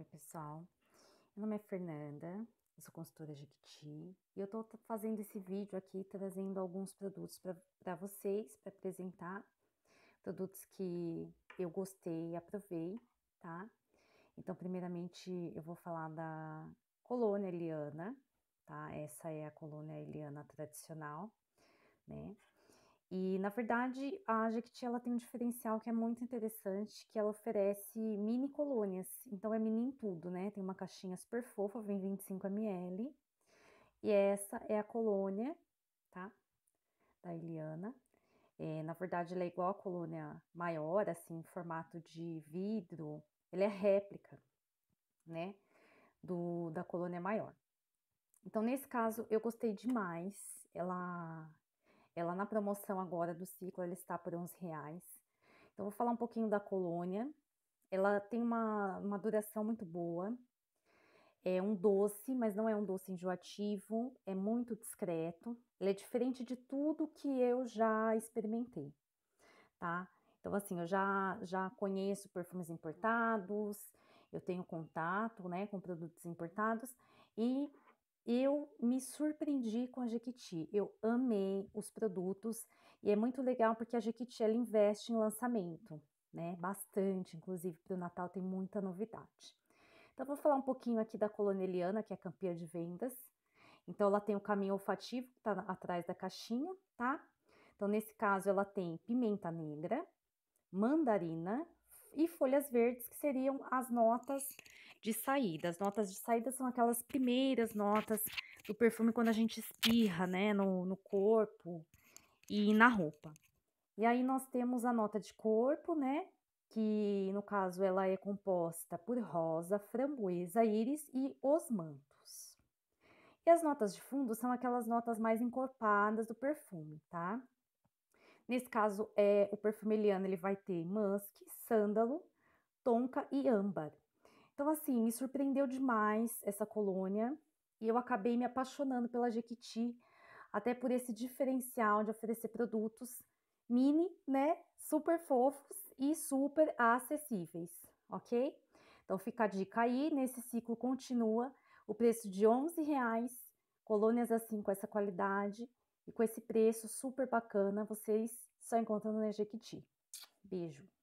Oi, pessoal. Meu nome é Fernanda, eu sou consultora Jequiti e eu estou fazendo esse vídeo aqui trazendo alguns produtos para vocês, para apresentar. Produtos que eu gostei e aprovei, tá? Então, primeiramente, eu vou falar da colônia Eliana, tá? Essa é a colônia Eliana tradicional, né? E, na verdade, a Jequiti ela tem um diferencial que é muito interessante, que ela oferece mini colônias. Então, é mini em tudo, né? Tem uma caixinha super fofa, vem 25 ml. E essa é a colônia, tá? Da Eliana. É, na verdade, ela é igual a colônia maior, assim, em formato de vidro. ele é réplica, né? Do, da colônia maior. Então, nesse caso, eu gostei demais. Ela ela na promoção agora do ciclo, ela está por 11 reais. Então vou falar um pouquinho da colônia. Ela tem uma, uma duração muito boa. É um doce, mas não é um doce enjoativo, é muito discreto. Ele é diferente de tudo que eu já experimentei, tá? Então assim, eu já já conheço perfumes importados, eu tenho contato, né, com produtos importados e eu me surpreendi com a Jequiti. Eu amei os produtos e é muito legal porque a Jequiti ela investe em lançamento, né? Bastante, inclusive para o Natal tem muita novidade. Então vou falar um pouquinho aqui da Colônia Eliana, que é campeã de vendas. Então ela tem o caminho olfativo que tá atrás da caixinha, tá? Então nesse caso ela tem pimenta negra, mandarina e folhas verdes, que seriam as notas de saída. As notas de saída são aquelas primeiras notas do perfume quando a gente espirra, né, no, no corpo e na roupa. E aí nós temos a nota de corpo, né, que no caso ela é composta por rosa, framboesa, íris e os mantos. E as notas de fundo são aquelas notas mais encorpadas do perfume, tá? Nesse caso, é o perfume ele vai ter musk, sândalo, tonka e âmbar. Então, assim, me surpreendeu demais essa colônia e eu acabei me apaixonando pela Jequiti, até por esse diferencial de oferecer produtos mini, né, super fofos e super acessíveis, ok? Então fica a dica aí, nesse ciclo continua o preço de 11 reais, colônias assim com essa qualidade e com esse preço super bacana, vocês só encontram no Jequiti. Beijo!